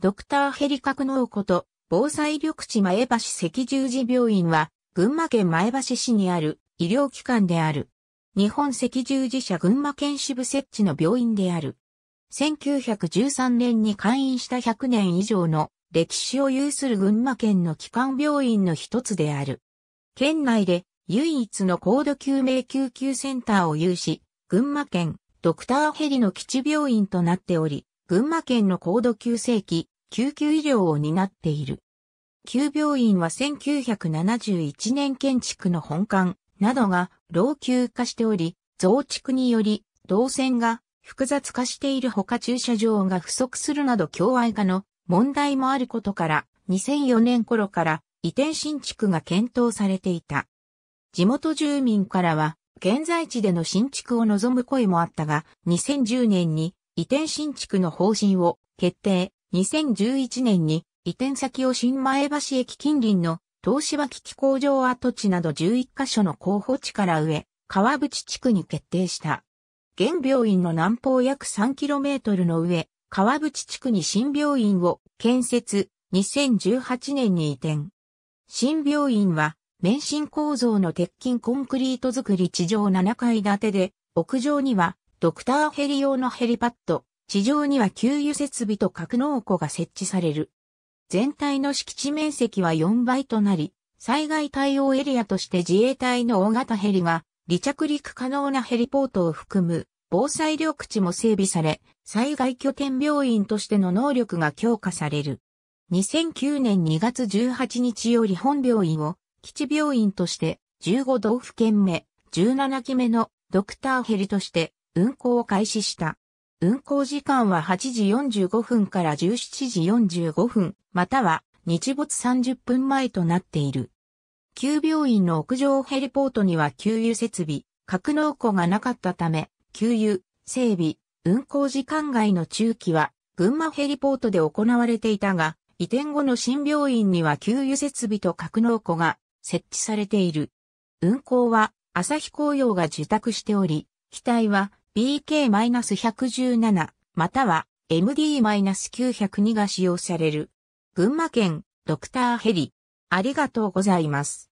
ドクターヘリ格納庫と防災緑地前橋赤十字病院は群馬県前橋市にある医療機関である。日本赤十字社群馬県支部設置の病院である。1913年に開院した100年以上の歴史を有する群馬県の基幹病院の一つである。県内で唯一の高度救命救急センターを有し、群馬県ドクターヘリの基地病院となっており、群馬県の高度急性期、救急医療を担っている。旧病院は1971年建築の本館などが老朽化しており、増築により動線が複雑化しているほか駐車場が不足するなど共愛化の問題もあることから2004年頃から移転新築が検討されていた。地元住民からは現在地での新築を望む声もあったが2010年に移転新築の方針を決定。2011年に移転先を新前橋駅近隣の東芝機器工場跡地など11カ所の候補地から上、川淵地区に決定した。現病院の南方約 3km の上、川淵地区に新病院を建設、2018年に移転。新病院は、免震構造の鉄筋コンクリート造り地上7階建てで、屋上にはドクターヘリ用のヘリパッド、地上には給油設備と格納庫が設置される。全体の敷地面積は4倍となり、災害対応エリアとして自衛隊の大型ヘリが離着陸可能なヘリポートを含む防災緑地も整備され、災害拠点病院としての能力が強化される。2009年2月18日より本病院を基地病院として15道府県目、17期目のドクターヘリとして運行を開始した。運行時間は8時45分から17時45分、または日没30分前となっている。急病院の屋上ヘリポートには給油設備、格納庫がなかったため、給油、整備、運行時間外の中期は、群馬ヘリポートで行われていたが、移転後の新病院には給油設備と格納庫が設置されている。運行は、朝日紅葉が受託しており、機体は、BK-117 または MD-902 が使用される。群馬県ドクターヘリ。ありがとうございます。